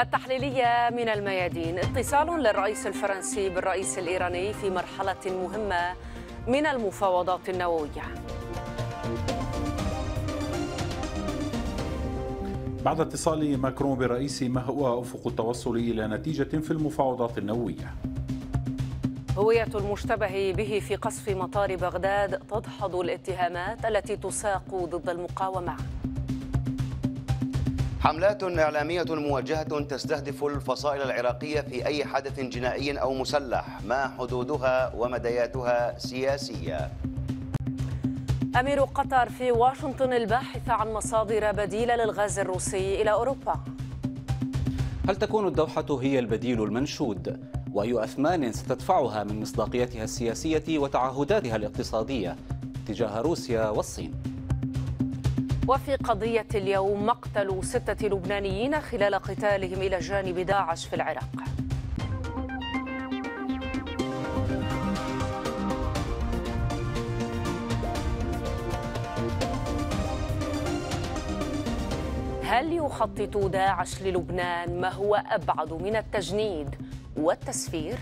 التحليلية من الميادين اتصال للرئيس الفرنسي بالرئيس الإيراني في مرحلة مهمة من المفاوضات النووية بعد اتصال ماكرون بالرئيس ما هو أفق التوصل إلى نتيجة في المفاوضات النووية هوية المشتبه به في قصف مطار بغداد تدحض الاتهامات التي تساق ضد المقاومة حملات إعلامية موجهة تستهدف الفصائل العراقية في أي حدث جنائي أو مسلح ما حدودها ومدياتها سياسية أمير قطر في واشنطن الباحث عن مصادر بديلة للغاز الروسي إلى أوروبا هل تكون الدوحة هي البديل المنشود؟ وأي أثمان ستدفعها من مصداقيتها السياسية وتعهداتها الاقتصادية تجاه روسيا والصين؟ وفي قضية اليوم مقتل ستة لبنانيين خلال قتالهم إلى جانب داعش في العراق هل يخطط داعش للبنان ما هو أبعد من التجنيد والتسفير؟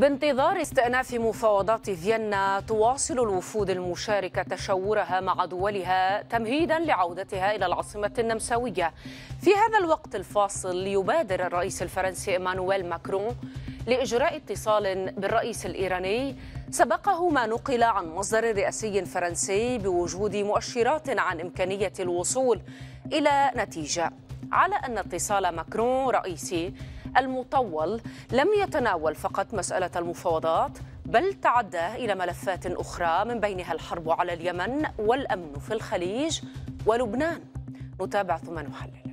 بانتظار استئناف مفاوضات فيينا تواصل الوفود المشاركة تشاورها مع دولها تمهيدا لعودتها إلى العاصمة النمساوية في هذا الوقت الفاصل يبادر الرئيس الفرنسي إيمانويل ماكرون لإجراء اتصال بالرئيس الإيراني سبقه ما نقل عن مصدر رئاسي فرنسي بوجود مؤشرات عن إمكانية الوصول إلى نتيجة على أن اتصال ماكرون رئيسي المطول لم يتناول فقط مسألة المفاوضات بل تعدى إلى ملفات أخرى من بينها الحرب على اليمن والأمن في الخليج ولبنان نتابع ثم نحلل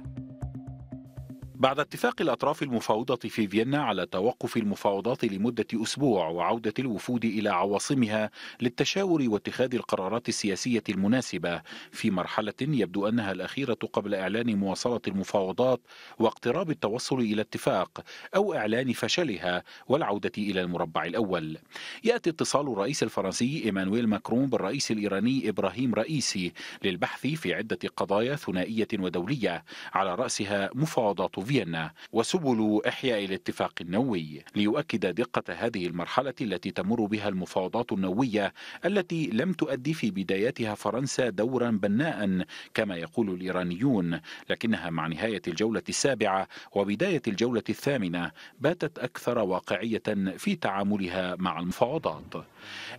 بعد اتفاق الأطراف المفاوضة في فيينا على توقف المفاوضات لمدة أسبوع وعودة الوفود إلى عواصمها للتشاور واتخاذ القرارات السياسية المناسبة في مرحلة يبدو أنها الأخيرة قبل إعلان مواصلة المفاوضات واقتراب التوصل إلى اتفاق أو إعلان فشلها والعودة إلى المربع الأول يأتي اتصال الرئيس الفرنسي إيمانويل ماكرون بالرئيس الإيراني إبراهيم رئيسي للبحث في عدة قضايا ثنائية ودولية على رأسها مفاوضات فيينا وسبل إحياء الاتفاق النووي ليؤكد دقة هذه المرحلة التي تمر بها المفاوضات النووية التي لم تؤدي في بدايتها فرنسا دورا بناء كما يقول الإيرانيون لكنها مع نهاية الجولة السابعة وبداية الجولة الثامنة باتت أكثر واقعية في تعاملها مع المفاوضات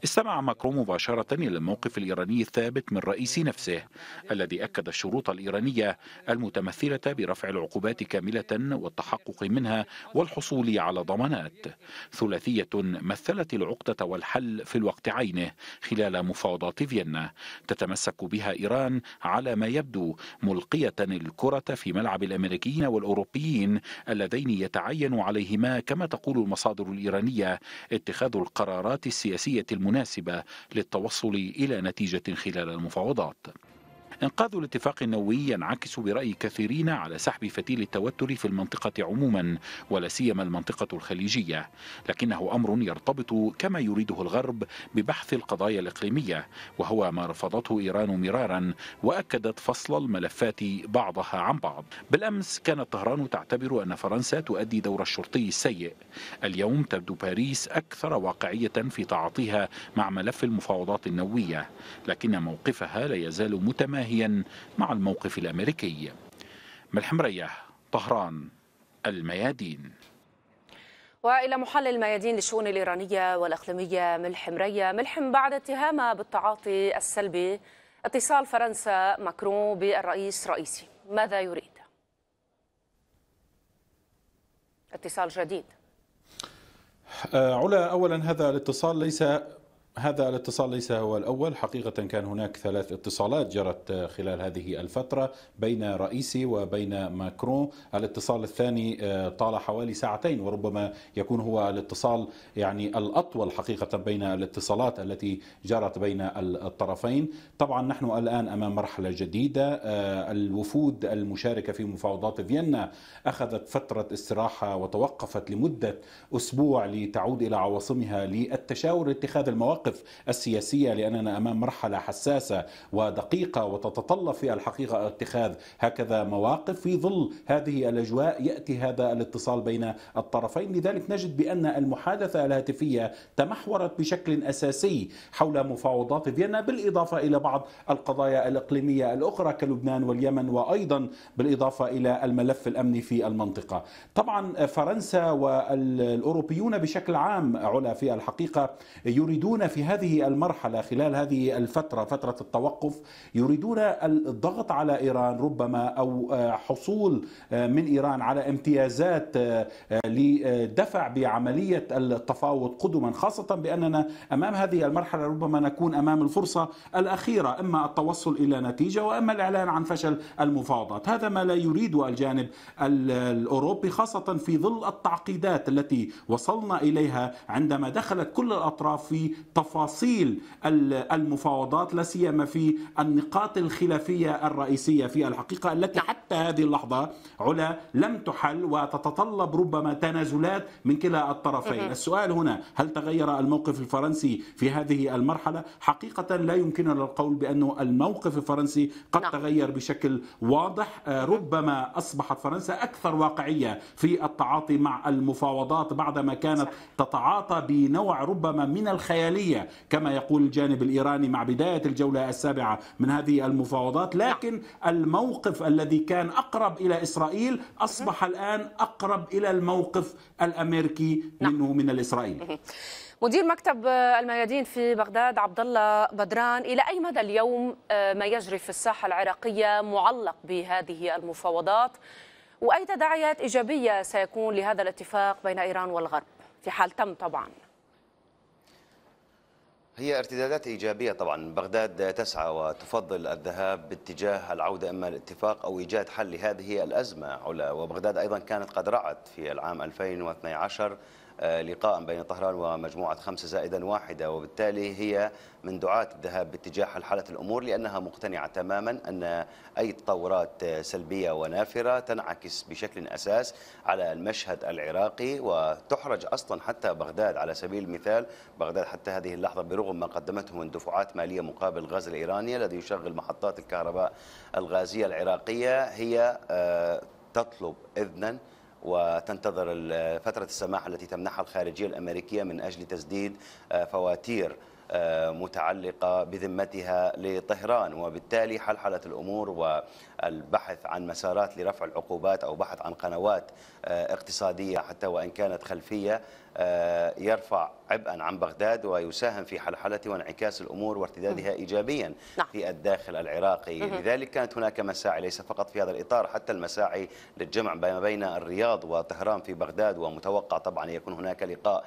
استمع ماكرون مباشرة إلى الموقف الإيراني الثابت من رئيس نفسه الذي أكد الشروط الإيرانية المتمثلة برفع العقوبات كاملة والتحقق منها والحصول على ضمانات ثلاثية مثلت العقدة والحل في الوقت عينه خلال مفاوضات فيينا تتمسك بها إيران على ما يبدو ملقية الكرة في ملعب الأمريكيين والأوروبيين اللذين يتعين عليهما كما تقول المصادر الإيرانية اتخاذ القرارات السياسية المناسبة للتوصل إلى نتيجة خلال المفاوضات إنقاذ الاتفاق النووي ينعكس برأي كثيرين على سحب فتيل التوتر في المنطقة عموما ولا سيما المنطقة الخليجية لكنه أمر يرتبط كما يريده الغرب ببحث القضايا الإقليمية وهو ما رفضته إيران مرارا وأكدت فصل الملفات بعضها عن بعض بالأمس كانت طهران تعتبر أن فرنسا تؤدي دور الشرطي السيء اليوم تبدو باريس أكثر واقعية في تعاطيها مع ملف المفاوضات النووية لكن موقفها لا يزال متماهي متناهيا مع الموقف الأمريكي ملحم رياح طهران الميادين والى محلل الميادين للشؤون الايرانيه والاقليميه ملحم ريا ملحم بعد اتهامه بالتعاطي السلبي اتصال فرنسا ماكرون بالرئيس رئيسي ماذا يريد اتصال جديد آه، علا اولا هذا الاتصال ليس هذا الاتصال ليس هو الأول حقيقة كان هناك ثلاث اتصالات جرت خلال هذه الفترة بين رئيسي وبين ماكرون الاتصال الثاني آه، طال حوالي ساعتين وربما يكون هو الاتصال يعني الأطول حقيقة بين الاتصالات التي جرت بين الطرفين طبعا نحن الآن أمام مرحلة جديدة آه، الوفود المشاركة في مفاوضات فيينا أخذت فترة استراحة وتوقفت لمدة أسبوع لتعود إلى عواصمها للتشاور اتخاذ المواقف المواقف السياسية لأننا أمام مرحلة حساسة ودقيقة وتتطلب في الحقيقة اتخاذ هكذا مواقف في ظل هذه الأجواء يأتي هذا الاتصال بين الطرفين لذلك نجد بأن المحادثة الهاتفية تمحورت بشكل أساسي حول مفاوضات فيينا بالإضافة إلى بعض القضايا الإقليمية الأخرى كلبنان واليمن وأيضا بالإضافة إلى الملف الأمني في المنطقة طبعا فرنسا والأوروبيون بشكل عام علا في الحقيقة يريدون في في هذه المرحلة خلال هذه الفترة فترة التوقف يريدون الضغط على إيران ربما أو آه، حصول آه، من إيران على امتيازات آه، لدفع بعملية التفاوض قدما خاصة بأننا أمام هذه المرحلة ربما نكون أمام الفرصة الأخيرة إما التوصل إلى نتيجة وإما الإعلان عن فشل المفاوضات هذا ما لا يريده الجانب الأوروبي خاصة في ظل التعقيدات التي وصلنا إليها عندما دخلت كل الأطراف في تفاصيل المفاوضات لا سيما في النقاط الخلافيه الرئيسيه في الحقيقه التي نعم. حتى هذه اللحظه علا لم تحل وتتطلب ربما تنازلات من كلا الطرفين، السؤال هنا هل تغير الموقف الفرنسي في هذه المرحله؟ حقيقه لا يمكننا القول بانه الموقف الفرنسي قد نعم. تغير بشكل واضح، ربما اصبحت فرنسا اكثر واقعيه في التعاطي مع المفاوضات بعدما كانت تتعاطى بنوع ربما من الخياليه العسكرية كما يقول الجانب الإيراني مع بداية الجولة السابعة من هذه المفاوضات لكن الموقف الذي كان أقرب إلى إسرائيل أصبح الآن أقرب إلى الموقف الأمريكي نعم. منه من الإسرائيلي مدير مكتب الميادين في بغداد عبد الله بدران الى اي مدى اليوم آه، ما يجري في الساحه العراقيه معلق بهذه المفاوضات واي تداعيات ايجابيه سيكون لهذا الاتفاق بين ايران والغرب في حال تم طبعا هي ارتدادات إيجابية طبعا بغداد تسعى وتفضل الذهاب باتجاه العودة إما الاتفاق أو إيجاد حل لهذه الأزمة علا وبغداد أيضا كانت قد رعت في العام 2012 آه، لقاء بين طهران ومجموعة خمسة زائدا واحدة وبالتالي هي من دعاة الذهاب باتجاه حالة الأمور لأنها مقتنعة تماما أن أي تطورات سلبية ونافرة تنعكس بشكل أساس على المشهد العراقي وتحرج أصلا حتى بغداد على سبيل المثال بغداد حتى هذه اللحظة برغم ما قدمته من دفعات مالية مقابل الغاز الإيراني الذي يشغل محطات الكهرباء الغازية العراقية هي آه، تطلب إذنا وتنتظر فترة السماح التي تمنحها الخارجية الأمريكية من أجل تسديد آه، فواتير متعلقة بذمتها لطهران وبالتالي حلحلة الأمور والبحث عن مسارات لرفع العقوبات أو بحث عن قنوات آه، اقتصادية حتى وإن كانت خلفية آه، يرفع عبئا عن بغداد ويساهم في حلحلة وانعكاس الأمور وارتدادها إيجابيا نعم. في الداخل العراقي لذلك كانت هناك مساعي ليس فقط في هذا الإطار حتى المساعي للجمع ما بين الرياض وطهران في بغداد ومتوقع طبعا يكون هناك لقاء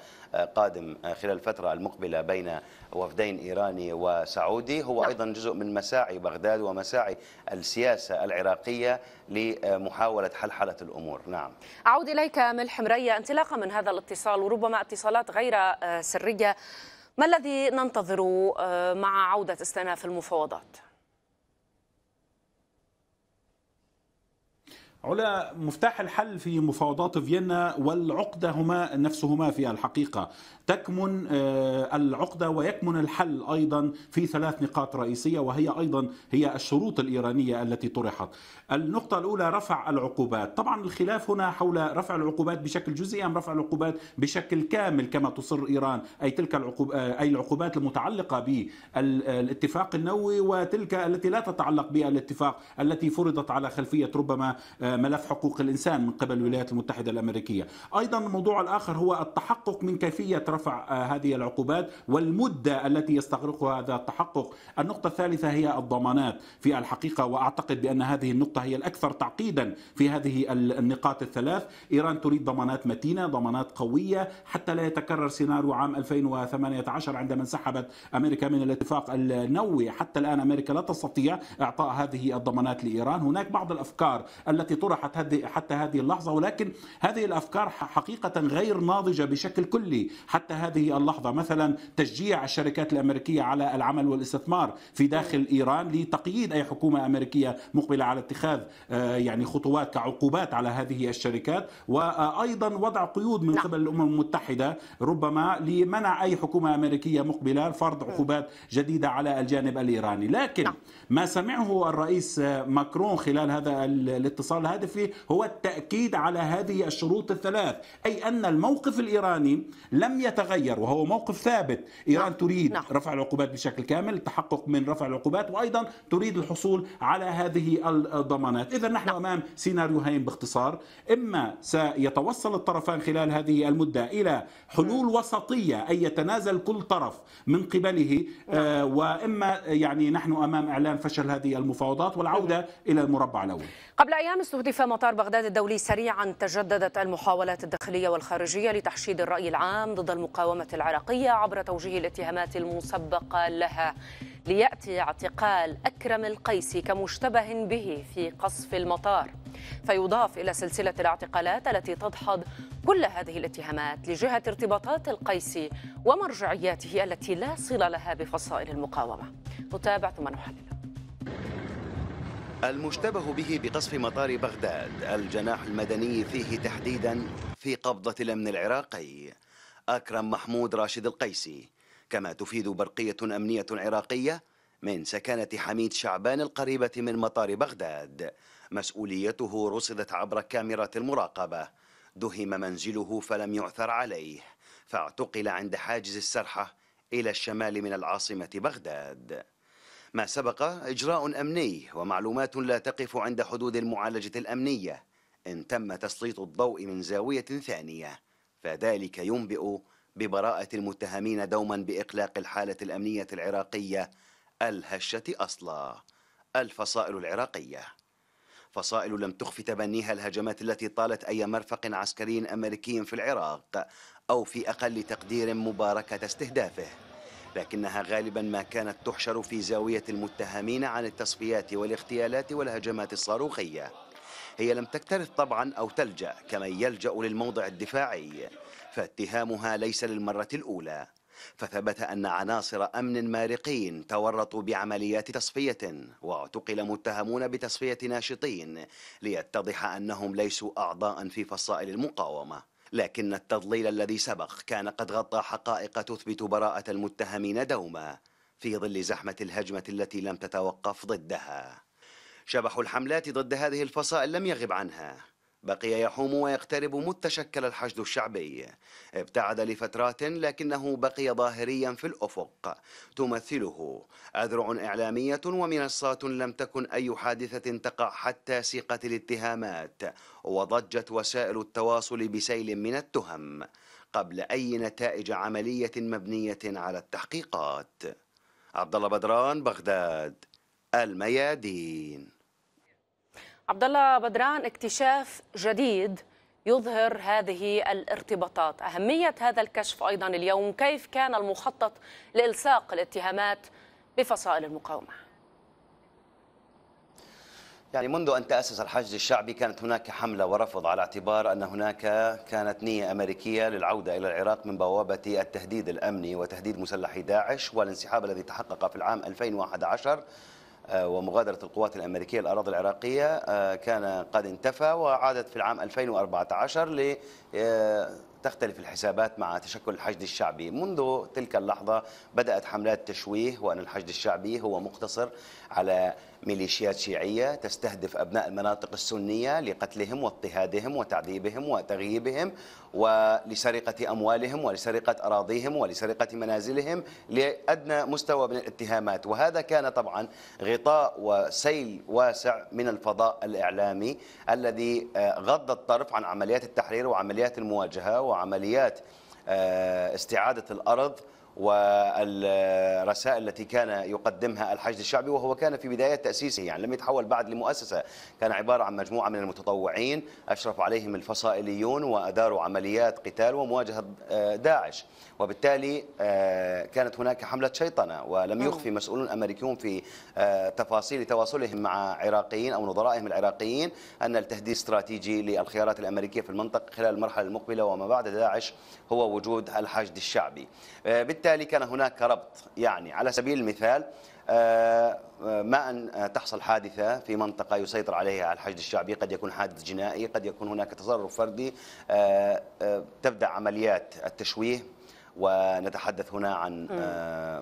قادم خلال الفترة المقبلة بين وفدين إيراني وسعودي هو نعم. أيضا جزء من مساعي بغداد ومساعي السياسة العراقية لمحاولة حلحلة الأمور نعم أعود إليك ملح مرية انطلاقا من هذا الاتصال وربما اتصالات غير سرية ما الذي ننتظره آه، مع عودة استئناف المفاوضات؟ علا مفتاح الحل في مفاوضات فيينا والعقدة هما نفسهما في الحقيقة تكمن آه، العقدة ويكمن الحل أيضا في ثلاث نقاط رئيسية وهي أيضا هي الشروط الإيرانية التي طرحت النقطة الأولى رفع العقوبات طبعا الخلاف هنا حول رفع العقوبات بشكل جزئي أم رفع العقوبات بشكل كامل كما تصر إيران أي تلك العقوب آه، أي العقوبات المتعلقة بالاتفاق النووي وتلك التي لا تتعلق بالاتفاق التي فرضت على خلفية ربما آه، ملف حقوق الإنسان من قبل الولايات المتحدة الأمريكية أيضا الموضوع الآخر هو التحقق من كيفية رفع آه، هذه العقوبات والمدة التي يستغرقها هذا التحقق النقطة الثالثة هي الضمانات في الحقيقة وأعتقد بأن هذه النقطة هي الأكثر تعقيدا في هذه النقاط الثلاث إيران تريد ضمانات متينة ضمانات قوية حتى لا يتكرر سيناريو عام 2018 عندما انسحبت أمريكا من الاتفاق النووي حتى الآن أمريكا لا تستطيع إعطاء هذه الضمانات لإيران هناك بعض الأفكار التي طرحت حتى هذه اللحظة ولكن هذه الأفكار حقيقة غير ناضجة بشكل كلي حتى حتى هذه اللحظة مثلا تشجيع الشركات الأمريكية على العمل والاستثمار في داخل إيران لتقييد أي حكومة أمريكية مقبلة على اتخاذ آه، يعني خطوات كعقوبات على هذه الشركات وأيضا وضع قيود من نعم. قبل الأمم المتحدة ربما لمنع أي حكومة أمريكية مقبلة فرض نعم. عقوبات جديدة على الجانب الإيراني لكن نعم. ما سمعه الرئيس ماكرون خلال هذا الاتصال الهاتفي هو التأكيد على هذه الشروط الثلاث أي أن الموقف الإيراني لم يتغير وهو موقف ثابت إيران نعم. تريد نعم. رفع العقوبات بشكل كامل التحقق من رفع العقوبات وأيضا تريد الحصول على هذه الضمانات إذا نحن نعم. أمام سيناريوهين باختصار إما سيتوصل الطرفان خلال هذه المدة إلى حلول نعم. وسطية أي يتنازل كل طرف من قبله نعم. آه وإما يعني نحن أمام إعلان فشل هذه المفاوضات والعودة نعم. إلى المربع الأول قبل أيام استهدف مطار بغداد الدولي سريعا تجددت المحاولات الداخلية والخارجية لتحشيد الرأي العام ضد المقاومة العراقية عبر توجيه الاتهامات المسبقة لها ليأتي اعتقال أكرم القيسي كمشتبه به في قصف المطار فيضاف إلى سلسلة الاعتقالات التي تدحض كل هذه الاتهامات لجهة ارتباطات القيسي ومرجعياته التي لا صلة لها بفصائل المقاومة نتابع ثم نحلل المشتبه به بقصف مطار بغداد الجناح المدني فيه تحديدا في قبضة الأمن العراقي أكرم محمود راشد القيسي كما تفيد برقية أمنية عراقية من سكنة حميد شعبان القريبة من مطار بغداد مسؤوليته رصدت عبر كاميرات المراقبة دهم منزله فلم يعثر عليه فاعتقل عند حاجز السرحة إلى الشمال من العاصمة بغداد ما سبق إجراء أمني ومعلومات لا تقف عند حدود المعالجة الأمنية إن تم تسليط الضوء من زاوية ثانية فذلك ينبئ ببراءة المتهمين دوما بإقلاق الحالة الأمنية العراقية الهشة أصلا الفصائل العراقية فصائل لم تخف تبنيها الهجمات التي طالت أي مرفق عسكري أمريكي في العراق أو في أقل تقدير مباركة استهدافه لكنها غالبا ما كانت تحشر في زاوية المتهمين عن التصفيات والاغتيالات والهجمات الصاروخية هي لم تكترث طبعا أو تلجأ كمن يلجأ للموضع الدفاعي فاتهامها ليس للمرة الأولى فثبت أن عناصر أمن مارقين تورطوا بعمليات تصفية واعتقل متهمون بتصفية ناشطين ليتضح أنهم ليسوا أعضاء في فصائل المقاومة لكن التضليل الذي سبق كان قد غطى حقائق تثبت براءة المتهمين دوما في ظل زحمة الهجمة التي لم تتوقف ضدها شبح الحملات ضد هذه الفصائل لم يغب عنها بقي يحوم ويقترب متشكل الحشد الشعبي ابتعد لفترات لكنه بقي ظاهريا في الأفق تمثله أذرع إعلامية ومنصات لم تكن أي حادثة تقع حتى سيقة الاتهامات وضجت وسائل التواصل بسيل من التهم قبل أي نتائج عملية مبنية على التحقيقات عبد الله بدران بغداد الميادين عبد الله بدران اكتشاف جديد يظهر هذه الارتباطات أهمية هذا الكشف أيضا اليوم كيف كان المخطط لإلصاق الاتهامات بفصائل المقاومة يعني منذ أن تأسس الحشد الشعبي كانت هناك حملة ورفض على اعتبار أن هناك كانت نية أمريكية للعودة إلى العراق من بوابة التهديد الأمني وتهديد مسلحي داعش والانسحاب الذي تحقق في العام 2011 آه، ومغادرة القوات الأمريكية الأراضي العراقية آه، كان قد انتفى وعادت في العام 2014 ل آه، تختلف الحسابات مع تشكل الحشد الشعبي منذ تلك اللحظة بدأت حملات تشويه وأن الحشد الشعبي هو مقتصر على ميليشيات شيعية تستهدف أبناء المناطق السنية لقتلهم واضطهادهم وتعذيبهم وتغييبهم ولسرقة أموالهم ولسرقة أراضيهم ولسرقة منازلهم لأدنى مستوى من الاتهامات وهذا كان طبعا غطاء وسيل واسع من الفضاء الإعلامي الذي آه، غض الطرف عن عمليات التحرير وعمليات المواجهة وعمليات آه، استعادة الأرض والرسائل التي كان يقدمها الحشد الشعبي وهو كان في بداية تأسيسه يعني لم يتحول بعد لمؤسسة كان عبارة عن مجموعة من المتطوعين أشرف عليهم الفصائليون وأداروا عمليات قتال ومواجهة آه، داعش وبالتالي آه، كانت هناك حملة شيطنة ولم نعم. يخفي مسؤولون أمريكيون في آه، تفاصيل تواصلهم مع عراقيين أو نظرائهم العراقيين أن التهديد استراتيجي للخيارات الأمريكية في المنطقة خلال المرحلة المقبلة وما بعد داعش هو وجود الحشد الشعبي وبالتالي كان هناك ربط يعني على سبيل المثال آه، آه، ما أن تحصل حادثة في منطقة يسيطر عليها الحشد الشعبي قد يكون حادث جنائي قد يكون هناك تصرف فردي آه، تبدأ عمليات التشويه ونتحدث هنا عن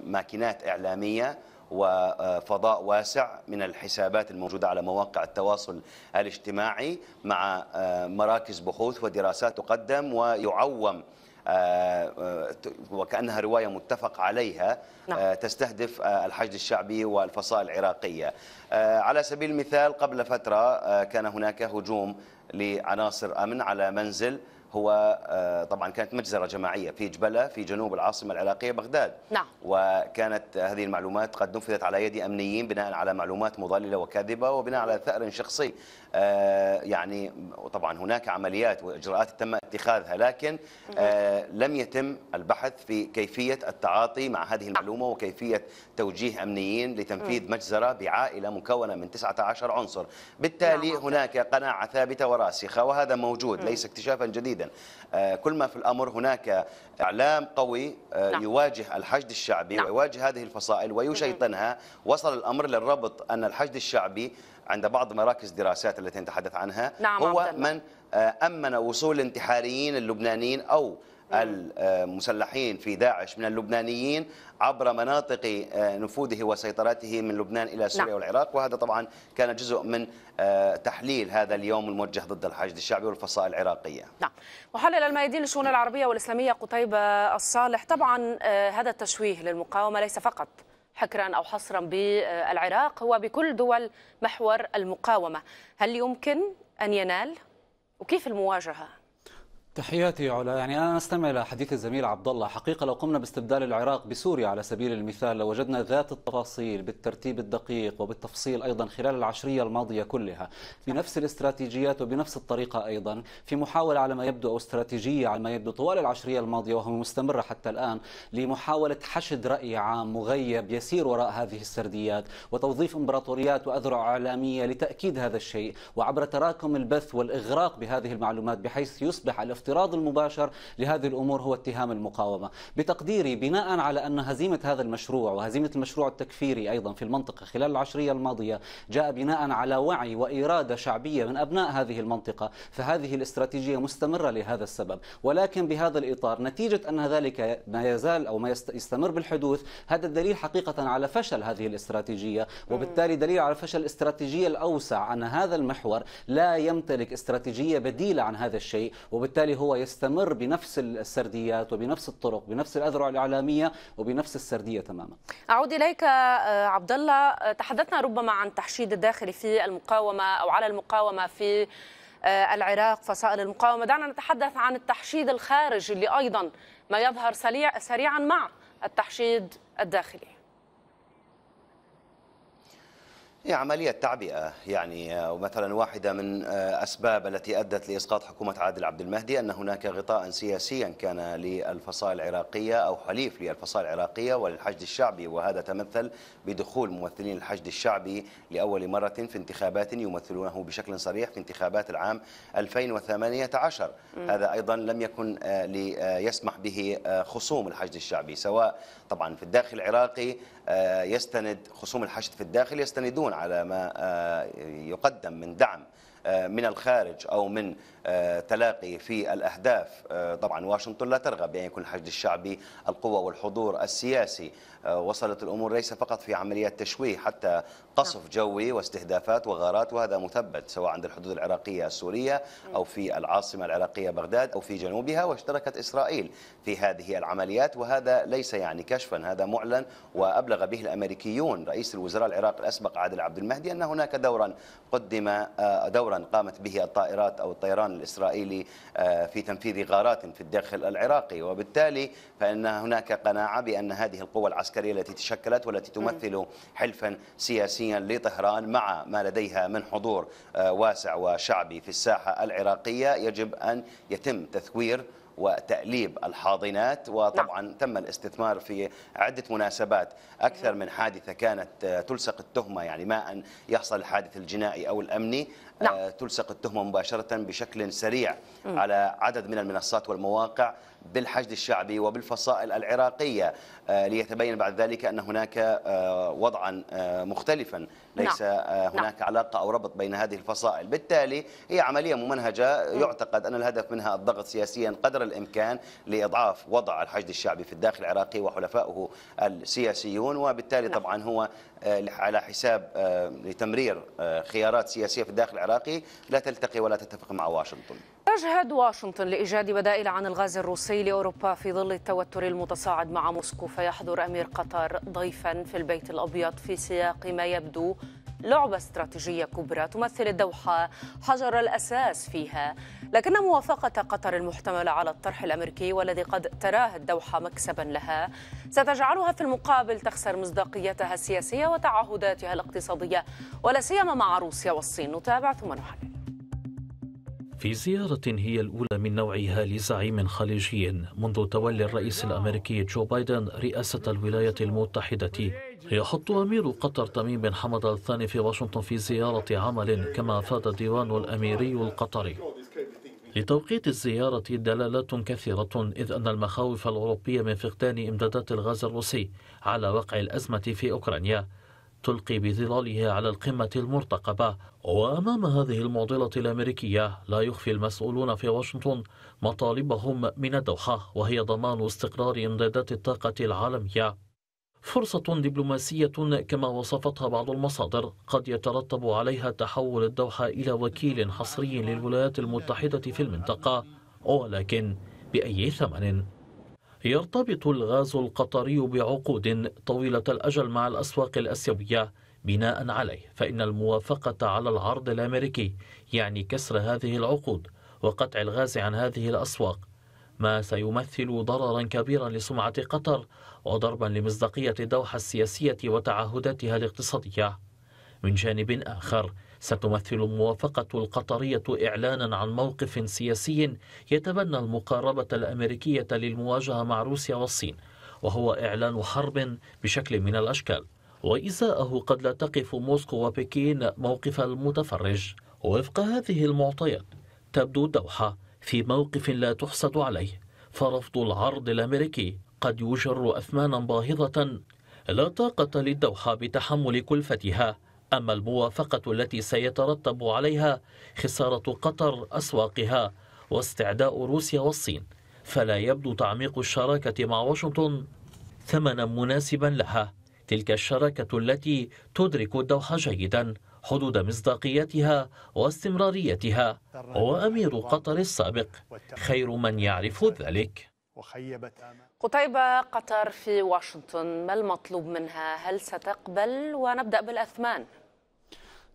ماكينات إعلامية وفضاء واسع من الحسابات الموجودة على مواقع التواصل الاجتماعي مع مراكز بحوث ودراسات تقدم ويعوم آه، آه، وكأنها رواية متفق عليها نعم. آه، تستهدف الحشد الشعبي والفصائل العراقية على سبيل المثال قبل فترة كان هناك هجوم لعناصر أمن على منزل هو آه، طبعا كانت مجزرة جماعية في جبلة في جنوب العاصمة العراقية بغداد نعم. وكانت هذه المعلومات قد نفذت على يد أمنيين بناء على معلومات مضللة وكاذبة وبناء على ثأر شخصي آه، يعني طبعا هناك عمليات وإجراءات تم اتخاذها لكن آه، لم يتم البحث في كيفية التعاطي مع هذه نعم. المعلومة وكيفية توجيه أمنيين لتنفيذ مجزرة بعائلة مكونة من 19 عنصر بالتالي نعم. هناك قناعة ثابتة وراسخة وهذا موجود ليس اكتشافا جديدا جيدا آه، كل ما في الأمر هناك إعلام قوي آه، نعم. يواجه الحشد الشعبي نعم. ويواجه هذه الفصائل ويشيطنها وصل الأمر للربط أن الحشد الشعبي عند بعض مراكز دراسات التي نتحدث عنها نعم هو من آه، أمن وصول الانتحاريين اللبنانيين أو المسلحين في داعش من اللبنانيين عبر مناطق آه، نفوذه وسيطرته من لبنان إلى سوريا نعم. والعراق وهذا طبعا كان جزء من آه، تحليل هذا اليوم الموجه ضد الحشد الشعبي والفصائل العراقية نعم محلل الميادين للشؤون العربية والإسلامية قتيبة الصالح طبعا آه، هذا التشويه للمقاومة ليس فقط حكرا أو حصرا بالعراق هو بكل دول محور المقاومة هل يمكن أن ينال وكيف المواجهة تحياتي علا يعني انا استمع الى حديث الزميل عبد الله حقيقه لو قمنا باستبدال العراق بسوريا على سبيل المثال لوجدنا لو ذات التفاصيل بالترتيب الدقيق وبالتفصيل ايضا خلال العشريه الماضيه كلها بنفس الاستراتيجيات وبنفس الطريقه ايضا في محاوله على ما يبدو او استراتيجيه على ما يبدو طوال العشريه الماضيه وهي مستمره حتى الان لمحاوله حشد راي عام مغيب يسير وراء هذه السرديات وتوظيف امبراطوريات واذرع اعلاميه لتاكيد هذا الشيء وعبر تراكم البث والاغراق بهذه المعلومات بحيث يصبح الافتراض الافتراض المباشر لهذه الأمور هو اتهام المقاومة بتقديري بناء على أن هزيمة هذا المشروع وهزيمة المشروع التكفيري أيضا في المنطقة خلال العشرية الماضية جاء بناء على وعي وإرادة شعبية من أبناء هذه المنطقة فهذه الاستراتيجية مستمرة لهذا السبب ولكن بهذا الإطار نتيجة أن ذلك ما يزال أو ما يستمر بالحدوث هذا الدليل حقيقة على فشل هذه الاستراتيجية وبالتالي دليل على فشل الاستراتيجية الأوسع أن هذا المحور لا يمتلك استراتيجية بديلة عن هذا الشيء وبالتالي وبالتالي هو يستمر بنفس السرديات وبنفس الطرق بنفس الاذرع الاعلاميه وبنفس السرديه تماما اعود اليك آه، عبد الله آه، تحدثنا ربما عن تحشيد الداخلي في المقاومه او على المقاومه في آه، العراق فصائل المقاومه دعنا نتحدث عن التحشيد الخارجي اللي ايضا ما يظهر سريع سريعا مع التحشيد الداخلي هي عملية تعبئة يعني آه، ومثلا واحدة من آه، أسباب التي أدت لإسقاط حكومة عادل عبد المهدي أن هناك غطاء سياسيا كان للفصائل العراقية أو حليف للفصائل العراقية وللحشد الشعبي وهذا تمثل بدخول ممثلين الحشد الشعبي لأول مرة في انتخابات يمثلونه بشكل صريح في انتخابات العام 2018 م. هذا أيضا لم يكن آه، ليسمح به خصوم الحشد الشعبي سواء طبعا في الداخل العراقي آه، يستند خصوم الحشد في الداخل يستندون على ما آه، يقدم من دعم آه، من الخارج او من تلاقي في الاهداف طبعا واشنطن لا ترغب بان يكون الحشد الشعبي القوه والحضور السياسي آه، وصلت الأمور ليس فقط في عمليات تشويه حتى قصف نعم. جوي واستهدافات وغارات وهذا مثبت سواء عند الحدود العراقية السورية أو في العاصمة العراقية بغداد أو في جنوبها واشتركت إسرائيل في هذه العمليات وهذا ليس يعني كشفا هذا معلن وأبلغ به الأمريكيون رئيس الوزراء العراقي الأسبق عادل عبد المهدي أن هناك دورا قدم آه، دورا قامت به الطائرات أو الطيران الإسرائيلي آه، في تنفيذ غارات في الداخل العراقي وبالتالي فإن هناك قناعة بأن هذه القوى العسكرية العسكرية التي تشكلت والتي تمثل حلفا سياسيا لطهران مع ما لديها من حضور آه، واسع وشعبي في الساحة العراقية يجب أن يتم تثوير وتأليب الحاضنات وطبعا نعم. تم الاستثمار في عدة مناسبات أكثر من حادثة كانت آه، تلصق التهمة يعني ما أن يحصل الحادث الجنائي أو الأمني نعم. آه، تلصق التهمة مباشرة بشكل سريع على عدد من المنصات والمواقع بالحشد الشعبي وبالفصائل العراقية آه، ليتبين بعد ذلك أن هناك آه، وضعا آه، مختلفا نعم. ليس نعم. هناك علاقة أو ربط بين هذه الفصائل بالتالي هي عملية ممنهجة يعتقد أن الهدف منها الضغط سياسيا قدر الإمكان لإضعاف وضع الحشد الشعبي في الداخل العراقي وحلفائه السياسيون وبالتالي نعم. طبعا هو على حساب لتمرير خيارات سياسية في الداخل العراقي لا تلتقي ولا تتفق مع واشنطن تجهد واشنطن لإيجاد بدائل عن الغاز الروسي لأوروبا في ظل التوتر المتصاعد مع موسكو فيحضر أمير قطر ضيفا في البيت الأبيض في سياق ما يبدو لعبة استراتيجية كبرى تمثل الدوحة حجر الأساس فيها لكن موافقة قطر المحتملة على الطرح الأمريكي والذي قد تراه الدوحة مكسبا لها ستجعلها في المقابل تخسر مصداقيتها السياسية وتعهداتها الاقتصادية ولا سيما مع روسيا والصين نتابع ثم نحلل في زيارة هي الأولى من نوعها لزعيم خليجي منذ تولي الرئيس الأمريكي جو بايدن رئاسة الولايات المتحدة يحط أمير قطر تميم بن حمد الثاني في واشنطن في زيارة عمل كما أفاد الديوان الأميري القطري لتوقيت الزيارة دلالات كثيرة إذ أن المخاوف الأوروبية من فقدان إمدادات الغاز الروسي على وقع الأزمة في أوكرانيا تلقي بظلالها على القمة المرتقبة وأمام هذه المعضلة الأمريكية لا يخفي المسؤولون في واشنطن مطالبهم من الدوحة وهي ضمان استقرار امدادات الطاقة العالمية فرصة دبلوماسية كما وصفتها بعض المصادر قد يترتب عليها تحول الدوحة إلى وكيل حصري للولايات المتحدة في المنطقة ولكن بأي ثمن يرتبط الغاز القطري بعقود طويلة الأجل مع الأسواق الأسيوية بناء عليه فإن الموافقة على العرض الأمريكي يعني كسر هذه العقود وقطع الغاز عن هذه الأسواق ما سيمثل ضررا كبيرا لسمعة قطر وضربا لمصداقية الدوحة السياسية وتعهداتها الاقتصادية من جانب آخر ستمثل الموافقة القطرية إعلانا عن موقف سياسي يتبنى المقاربة الأمريكية للمواجهة مع روسيا والصين وهو إعلان حرب بشكل من الأشكال وإزاءه قد لا تقف موسكو وبكين موقف المتفرج وفق هذه المعطيات تبدو الدوحة في موقف لا تحسد عليه فرفض العرض الأمريكي قد يجر أثمانا باهظة لا طاقة للدوحة بتحمل كلفتها أما الموافقة التي سيترتب عليها خسارة قطر أسواقها واستعداء روسيا والصين فلا يبدو تعميق الشراكة مع واشنطن ثمنا مناسبا لها تلك الشراكة التي تدرك الدوحة جيدا حدود مصداقيتها واستمراريتها وأمير قطر السابق خير من يعرف ذلك قطيبة قطر في واشنطن ما المطلوب منها هل ستقبل ونبدأ بالأثمان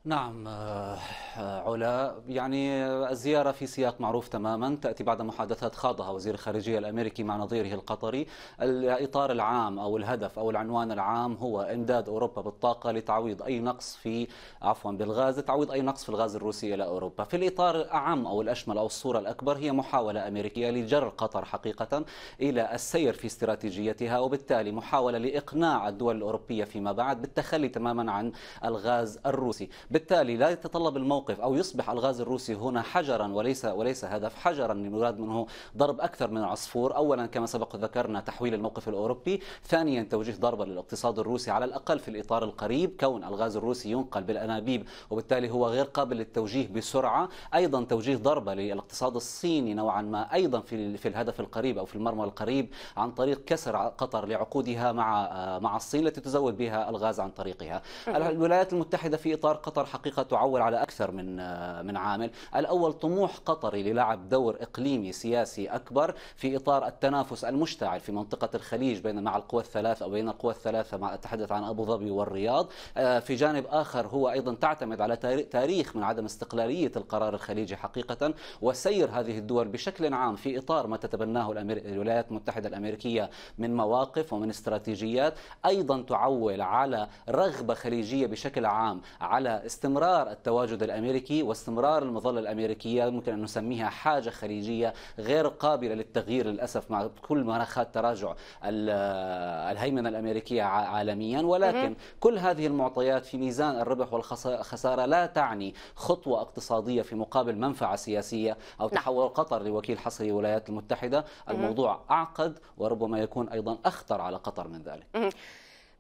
نعم آه، آه، علا يعني الزيارة في سياق معروف تماما تأتي بعد محادثات خاضها وزير الخارجية الأمريكي مع نظيره القطري الإطار العام أو الهدف أو العنوان العام هو إمداد أوروبا بالطاقة لتعويض أي نقص في عفوا بالغاز تعويض أي نقص في الغاز الروسي إلى أوروبا في الإطار الأعم أو الأشمل أو الصورة الأكبر هي محاولة أمريكية لجر قطر حقيقة إلى السير في استراتيجيتها وبالتالي محاولة لإقناع الدول الأوروبية فيما بعد بالتخلي تماما عن الغاز الروسي بالتالي لا يتطلب الموقف أو يصبح الغاز الروسي هنا حجرا وليس وليس هدف حجرا يراد منه ضرب أكثر من عصفور أولا كما سبق ذكرنا تحويل الموقف الأوروبي ثانيا توجيه ضربة للاقتصاد الروسي على الأقل في الإطار القريب كون الغاز الروسي ينقل بالأنابيب وبالتالي هو غير قابل للتوجيه بسرعة أيضا توجيه ضربة للاقتصاد الصيني نوعا ما أيضا في في الهدف القريب أو في المرمى القريب عن طريق كسر قطر لعقودها مع مع الصين التي تزود بها الغاز عن طريقها الولايات المتحدة في إطار قطر الخبر حقيقة تعول على أكثر من آه، من عامل الأول طموح قطري للعب دور إقليمي سياسي أكبر في إطار التنافس المشتعل في منطقة الخليج بين مع القوى الثلاث أو بين القوى الثلاثة مع أتحدث عن أبو ظبي والرياض آه، في جانب آخر هو أيضا تعتمد على تاريخ من عدم استقلالية القرار الخليجي حقيقة وسير هذه الدول بشكل عام في إطار ما تتبناه الولايات المتحدة الأمريكية من مواقف ومن استراتيجيات أيضا تعول على رغبة خليجية بشكل عام على استمرار التواجد الامريكي واستمرار المظله الامريكيه ممكن ان نسميها حاجه خليجيه غير قابله للتغيير للاسف مع كل مراخات تراجع الهيمنه الامريكيه عالميا ولكن كل هذه المعطيات في ميزان الربح والخساره لا تعني خطوه اقتصاديه في مقابل منفعه سياسيه او نعم. تحول قطر لوكيل حصري الولايات المتحده الموضوع اعقد وربما يكون ايضا اخطر على قطر من ذلك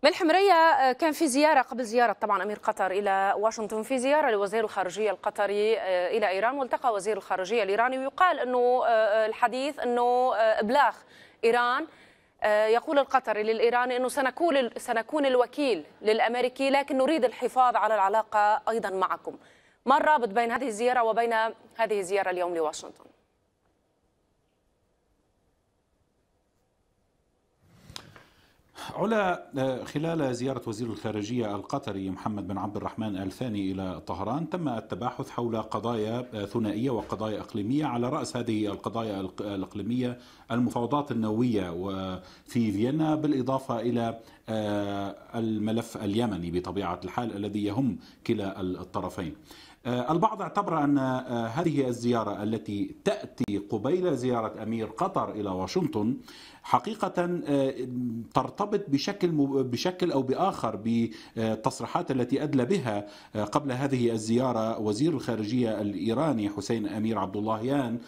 من حمرية آه، كان في زيارة قبل زيارة طبعا أمير قطر إلى واشنطن في زيارة لوزير الخارجية القطري آه، إلى إيران والتقى وزير الخارجية الإيراني ويقال أنه آه، الحديث أنه إبلاغ إيران يقول القطري للإيراني أنه سنكون, سنكون الوكيل للأمريكي لكن نريد الحفاظ على العلاقة أيضا معكم ما الرابط بين هذه الزيارة وبين هذه الزيارة اليوم لواشنطن؟ علا آه، خلال زيارة وزير الخارجية القطري محمد بن عبد الرحمن آل ثاني إلى طهران تم التباحث حول قضايا ثنائية وقضايا إقليمية على رأس هذه القضايا الإقليمية المفاوضات النووية في فيينا بالإضافة إلى آه، الملف اليمني بطبيعة الحال الذي يهم كلا الطرفين آه، البعض اعتبر أن آه، هذه الزيارة التي تأتي قبيل زيارة أمير قطر إلى واشنطن حقيقة آه، ترتبط بشكل بشكل أو بآخر بالتصريحات التي أدلى بها قبل هذه الزيارة وزير الخارجية الإيراني حسين أمير عبد اللهيان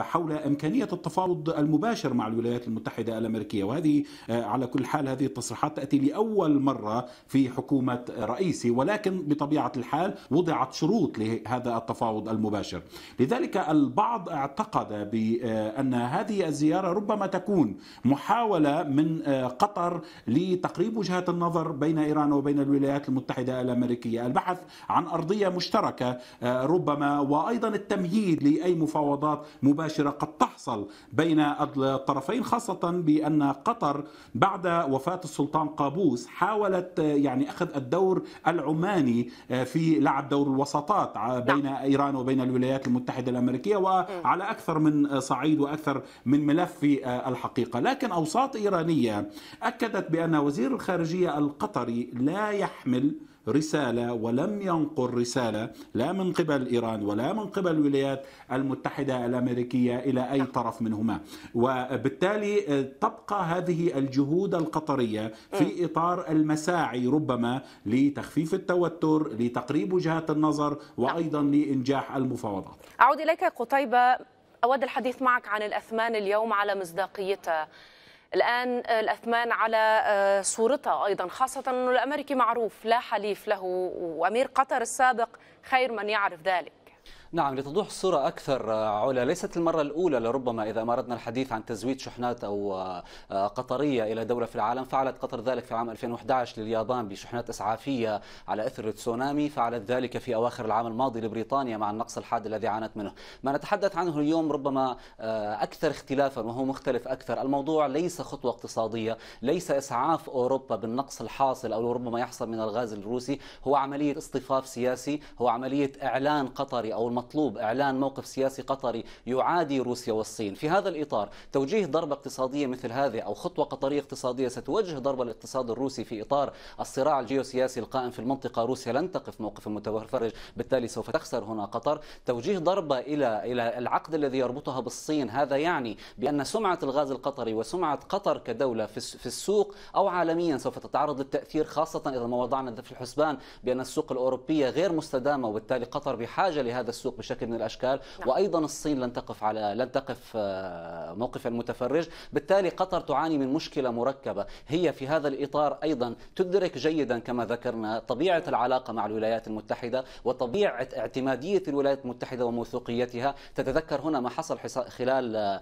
حول إمكانية التفاوض المباشر مع الولايات المتحدة الأمريكية وهذه على كل حال هذه التصريحات تأتي لأول مرة في حكومة رئيسي ولكن بطبيعة الحال وضعت شروط شروط لهذا التفاوض المباشر لذلك البعض اعتقد بأن هذه الزيارة ربما تكون محاولة من آه، قطر لتقريب وجهات النظر بين إيران وبين الولايات المتحدة الأمريكية البحث عن أرضية مشتركة آه، ربما وأيضا التمهيد لأي مفاوضات مباشرة قد تحصل بين الطرفين خاصة بأن قطر بعد وفاة السلطان قابوس حاولت آه، يعني أخذ الدور العماني في لعب دور الوسطات العلاقات نعم. بين نعم. إيران وبين الولايات المتحدة الأمريكية وعلى أكثر من صعيد وأكثر من ملف في آه، الحقيقة لكن أوساط إيرانية أكدت بأن وزير الخارجية القطري لا يحمل رسالة ولم ينقل رسالة لا من قبل إيران ولا من قبل الولايات المتحدة الأمريكية إلى أي نعم. طرف منهما وبالتالي آه، تبقى هذه الجهود القطرية في إطار المساعي ربما لتخفيف التوتر لتقريب وجهات النظر نعم. وأيضا لإنجاح المفاوضات أعود إليك قطيبة أود الحديث معك عن الأثمان اليوم على مصداقيتها الآن الأثمان على آه، صورتها أيضا خاصة أنه الأمريكي معروف لا حليف له وأمير قطر السابق خير من يعرف ذلك نعم لتضوح الصورة أكثر آه، علا ليست المرة الأولى لربما إذا ما أردنا الحديث عن تزويد شحنات أو آه، آه، قطرية إلى دولة في العالم فعلت قطر ذلك في عام 2011 لليابان بشحنات إسعافية على إثر التسونامي فعلت ذلك في أواخر العام الماضي لبريطانيا مع النقص الحاد الذي عانت منه ما نتحدث عنه اليوم ربما أكثر اختلافا وهو مختلف أكثر الموضوع ليس خطوة اقتصادية ليس إسعاف أوروبا بالنقص الحاصل أو ربما يحصل من الغاز الروسي هو عملية اصطفاف سياسي هو عملية إعلان قطري أو المطلوب إعلان موقف سياسي قطري يعادي روسيا والصين في هذا الإطار توجيه ضربة اقتصادية مثل هذه أو خطوة قطرية اقتصادية ستوجه ضربة الاقتصاد الروسي في إطار الصراع الجيوسياسي القائم في المنطقة روسيا لن تقف موقف متفرج بالتالي سوف تخسر هنا قطر توجيه ضربة إلى إلى العقد الذي يربطها بالصين هذا يعني بأن سمعة الغاز القطري وسمعة قطر كدولة في السوق أو عالميا سوف تتعرض للتأثير خاصة إذا ما وضعنا في الحسبان بأن السوق الأوروبية غير مستدامة وبالتالي قطر بحاجة لهذا السوق السوق بشكل من الاشكال نعم. وايضا الصين لن تقف على لن تقف آه، موقف المتفرج بالتالي قطر تعاني من مشكله مركبه هي في هذا الاطار ايضا تدرك جيدا كما ذكرنا طبيعه العلاقه مع الولايات المتحده وطبيعه اعتماديه الولايات المتحده وموثوقيتها تتذكر هنا ما حصل خلال آه،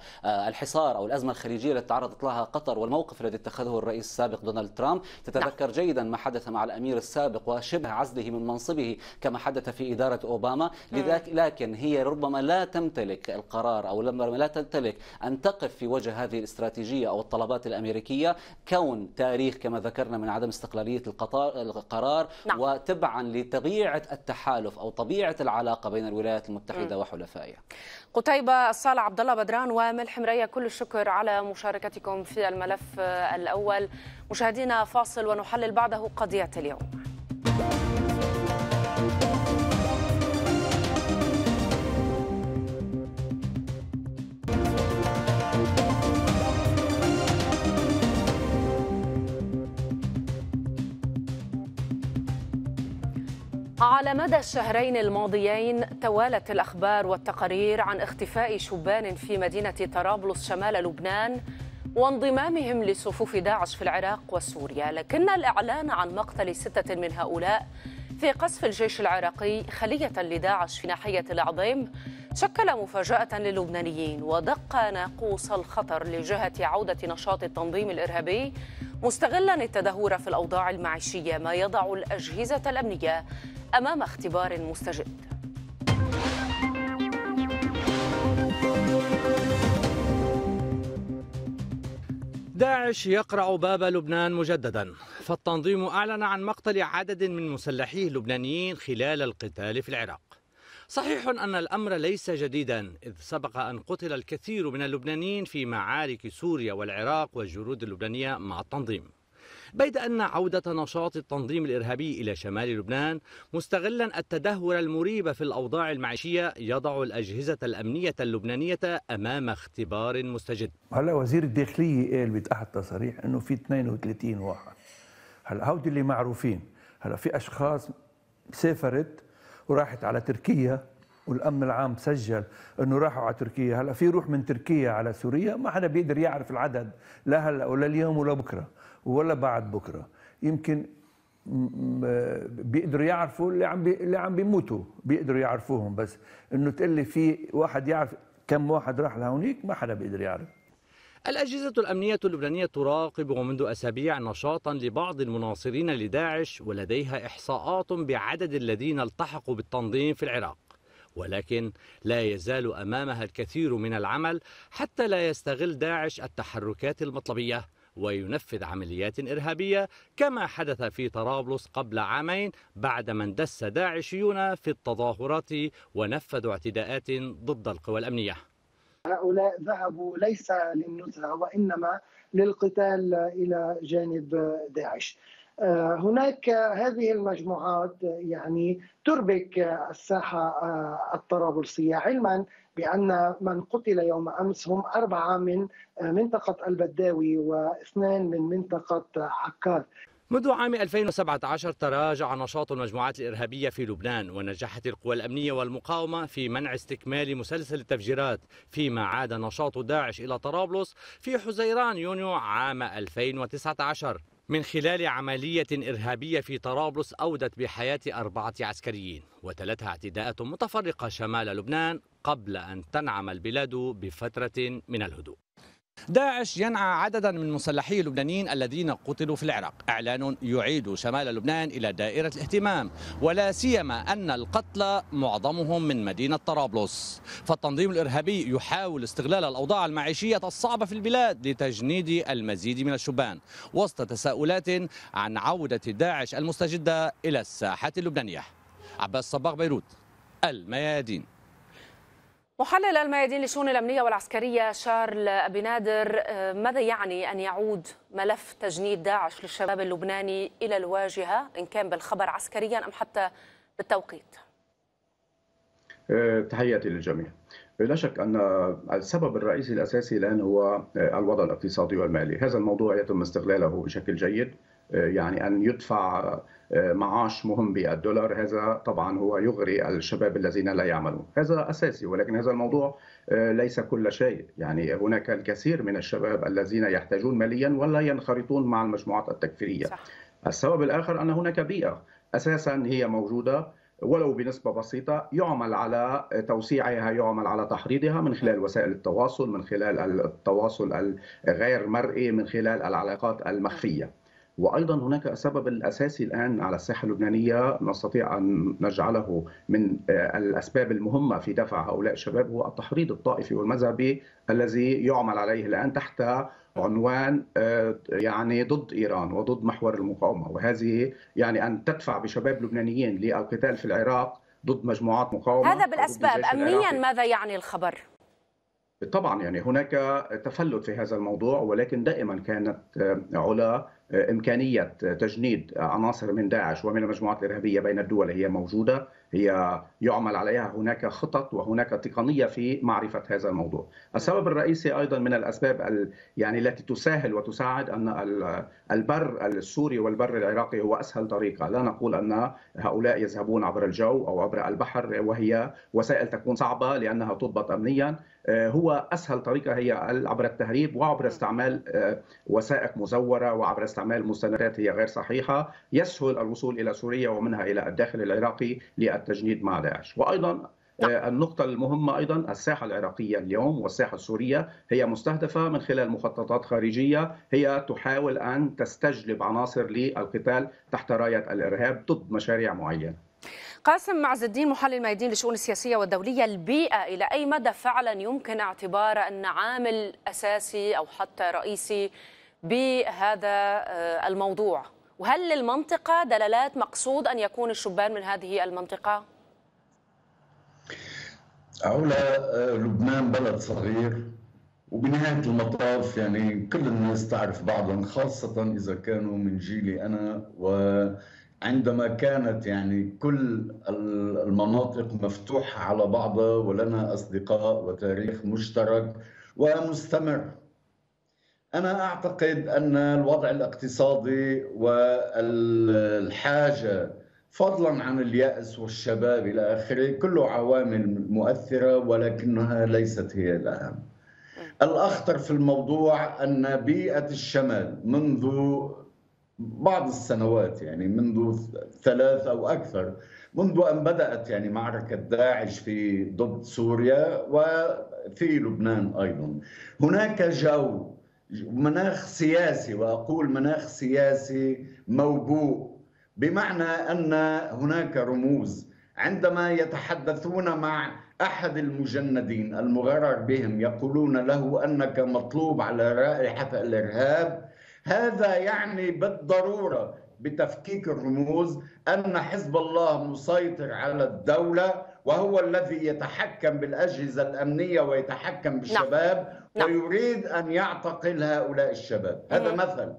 الحصار او الازمه الخليجيه التي تعرضت لها قطر والموقف الذي اتخذه الرئيس السابق دونالد ترامب تتذكر نعم. جيدا ما حدث مع الامير السابق وشبه عزله من منصبه كما حدث في اداره اوباما لذلك لكن هي ربما لا تمتلك القرار أو ربما لا تمتلك أن تقف في وجه هذه الاستراتيجية أو الطلبات الأمريكية كون تاريخ كما ذكرنا من عدم استقلالية القرار نعم. وتبعا لطبيعة التحالف أو طبيعة العلاقة بين الولايات المتحدة وحلفائها قتيبة الصالة عبد الله بدران وملحم ريا كل الشكر على مشاركتكم في الملف الأول مشاهدينا فاصل ونحلل بعده قضية اليوم على مدى الشهرين الماضيين توالت الأخبار والتقارير عن اختفاء شبان في مدينة طرابلس شمال لبنان وانضمامهم لصفوف داعش في العراق وسوريا لكن الإعلان عن مقتل ستة من هؤلاء في قصف الجيش العراقي خلية لداعش في ناحية العظيم شكل مفاجأة للبنانيين ودق ناقوس الخطر لجهة عودة نشاط التنظيم الإرهابي مستغلا التدهور في الأوضاع المعيشية ما يضع الأجهزة الأمنية أمام اختبار مستجد داعش يقرع باب لبنان مجددا فالتنظيم أعلن عن مقتل عدد من مسلحيه اللبنانيين خلال القتال في العراق صحيح أن الأمر ليس جديدا إذ سبق أن قتل الكثير من اللبنانيين في معارك سوريا والعراق والجنود اللبنانية مع التنظيم بيد أن عودة نشاط التنظيم الإرهابي إلى شمال لبنان مستغلا التدهور المريب في الأوضاع المعيشية يضع الأجهزة الأمنية اللبنانية أمام اختبار مستجد هلا وزير الداخلية قال بأحد تصريح أنه في 32 واحد هلا هودي اللي معروفين هلا في أشخاص سافرت وراحت على تركيا والامن العام سجل انه راحوا على تركيا هلا في روح من تركيا على سوريا ما حدا بيقدر يعرف العدد لا هلا ولا اليوم ولا بكره ولا بعد بكره يمكن بيقدروا يعرفوا اللي عم بي... اللي عم بيموتوا بيقدروا يعرفوهم بس انه تقول لي في واحد يعرف كم واحد راح لهونيك ما حدا بيقدر يعرف الأجهزة الأمنية اللبنانية تراقب منذ أسابيع نشاطا لبعض المناصرين لداعش ولديها إحصاءات بعدد الذين التحقوا بالتنظيم في العراق ولكن لا يزال أمامها الكثير من العمل حتى لا يستغل داعش التحركات المطلبية وينفذ عمليات إرهابية كما حدث في طرابلس قبل عامين بعدما اندس داعشيون في التظاهرات ونفذوا اعتداءات ضد القوى الأمنية هؤلاء ذهبوا ليس للنزهة وإنما للقتال إلى جانب داعش آه، هناك هذه المجموعات يعني تربك الساحة آه، الطرابلسية علما بأن من قتل يوم أمس هم أربعة من آه، منطقة البداوي واثنان من منطقة عكار منذ عام 2017 تراجع نشاط المجموعات الإرهابية في لبنان ونجحت القوى الأمنية والمقاومة في منع استكمال مسلسل التفجيرات فيما عاد نشاط داعش إلى طرابلس في حزيران يونيو عام 2019 من خلال عملية إرهابية في طرابلس أودت بحياة أربعة عسكريين وتلتها اعتداءات متفرقة شمال لبنان قبل أن تنعم البلاد بفترة من الهدوء داعش ينعى عددا من مسلحي اللبنانيين الذين قتلوا في العراق اعلان يعيد شمال لبنان الى دائره الاهتمام ولا سيما ان القتلى معظمهم من مدينه طرابلس فالتنظيم الارهابي يحاول استغلال الاوضاع المعيشيه الصعبه في البلاد لتجنيد المزيد من الشبان وسط تساؤلات عن عوده داعش المستجده الى الساحه اللبنانيه عباس صباغ بيروت الميادين محلل الميادين للشؤون الأمنية والعسكرية شارل أبي نادر آه، ماذا يعني أن يعود ملف تجنيد داعش للشباب اللبناني إلى الواجهة إن كان بالخبر عسكريا أم حتى بالتوقيت آه، تحياتي للجميع آه، لا شك أن السبب الرئيسي الأساسي الآن هو الوضع الاقتصادي والمالي هذا الموضوع يتم استغلاله بشكل جيد آه، يعني أن يدفع آه، معاش مهم بالدولار هذا طبعا هو يغري الشباب الذين لا يعملون هذا أساسي ولكن هذا الموضوع آه، ليس كل شيء يعني هناك الكثير من الشباب الذين يحتاجون ماليا ولا ينخرطون مع المجموعات التكفيرية صح. السبب الآخر أن هناك بيئة أساسا هي موجودة ولو بنسبة بسيطة يعمل على توسيعها يعمل على تحريضها من خلال وسائل التواصل من خلال التواصل الغير مرئي من خلال العلاقات المخفية وايضا هناك السبب الاساسي الان على الساحه اللبنانيه نستطيع ان نجعله من آه، الاسباب المهمه في دفع هؤلاء الشباب هو التحريض الطائفي والمذهبي الذي يعمل عليه الان تحت عنوان آه، يعني ضد ايران وضد محور المقاومه وهذه يعني ان تدفع بشباب لبنانيين للقتال في العراق ضد مجموعات مقاومه هذا بالاسباب امنيا ماذا يعني الخبر؟ طبعا يعني هناك تفلت في هذا الموضوع ولكن دائما كانت آه، علا إمكانية تجنيد عناصر من داعش ومن المجموعات الإرهابية بين الدول هي موجودة هي يعمل عليها هناك خطط وهناك تقنية في معرفة هذا الموضوع السبب الرئيسي أيضا من الأسباب يعني التي تساهل وتساعد أن البر السوري والبر العراقي هو أسهل طريقة لا نقول أن هؤلاء يذهبون عبر الجو أو عبر البحر وهي وسائل تكون صعبة لأنها تضبط أمنيا آه، هو اسهل طريقه هي عبر التهريب وعبر استعمال آه، وثائق مزوره وعبر استعمال مستندات هي غير صحيحه يسهل الوصول الى سوريا ومنها الى الداخل العراقي للتجنيد مع داعش وايضا آه، نعم. النقطة المهمة أيضا الساحة العراقية اليوم والساحة السورية هي مستهدفة من خلال مخططات خارجية هي تحاول أن تستجلب عناصر للقتال تحت راية الإرهاب ضد مشاريع معينة قاسم معز الدين محلل ميادين للشؤون السياسيه والدوليه البيئه الى اي مدى فعلا يمكن اعتبار ان عامل اساسي او حتى رئيسي بهذا آه، الموضوع وهل للمنطقه دلالات مقصود ان يكون الشبان من هذه المنطقه أولا آه، لبنان بلد صغير وبنهاية المطاف يعني كل الناس تعرف بعضهم خاصة إذا كانوا من جيلي أنا و عندما كانت يعني كل المناطق مفتوحة على بعضها ولنا أصدقاء وتاريخ مشترك ومستمر أنا أعتقد أن الوضع الاقتصادي والحاجة فضلا عن اليأس والشباب إلى آخره كله عوامل مؤثرة ولكنها ليست هي الأهم نعم. الأخطر في الموضوع أن بيئة الشمال منذ بعض السنوات يعني منذ ثلاث او اكثر منذ ان بدات يعني معركه داعش في ضد سوريا وفي لبنان ايضا هناك جو مناخ سياسي واقول مناخ سياسي موبوء بمعنى ان هناك رموز عندما يتحدثون مع احد المجندين المغرر بهم يقولون له انك مطلوب على رائحه الارهاب هذا يعني بالضروره بتفكيك الرموز ان حزب الله مسيطر على الدوله وهو الذي يتحكم بالاجهزه الامنيه ويتحكم نعم. بالشباب نعم. ويريد ان يعتقل هؤلاء الشباب هذا مثل طيب.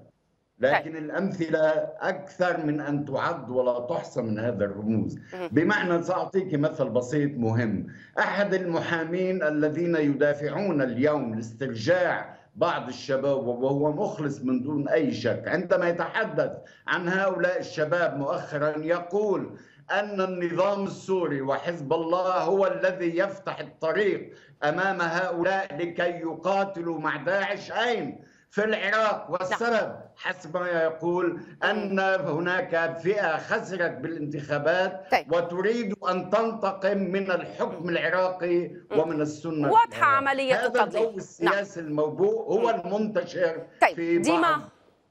لكن الامثله اكثر من ان تعد ولا تحصى من هذا الرموز بمعنى ساعطيك مثل بسيط مهم احد المحامين الذين يدافعون اليوم لاسترجاع بعض الشباب وهو مخلص من دون أي شك عندما يتحدث عن هؤلاء الشباب مؤخرا يقول أن النظام السوري وحزب الله هو الذي يفتح الطريق أمام هؤلاء لكي يقاتلوا مع داعش أين؟ في العراق والسبب نعم. حسب ما يقول أن هناك فئة خسرت بالانتخابات طيب. وتريد أن تنتقم من الحكم العراقي ومن السنة واضحة عملية التضليل هذا الجو نعم. السياسي نعم. الموضوع هو المنتشر طيب. في ديما. بعض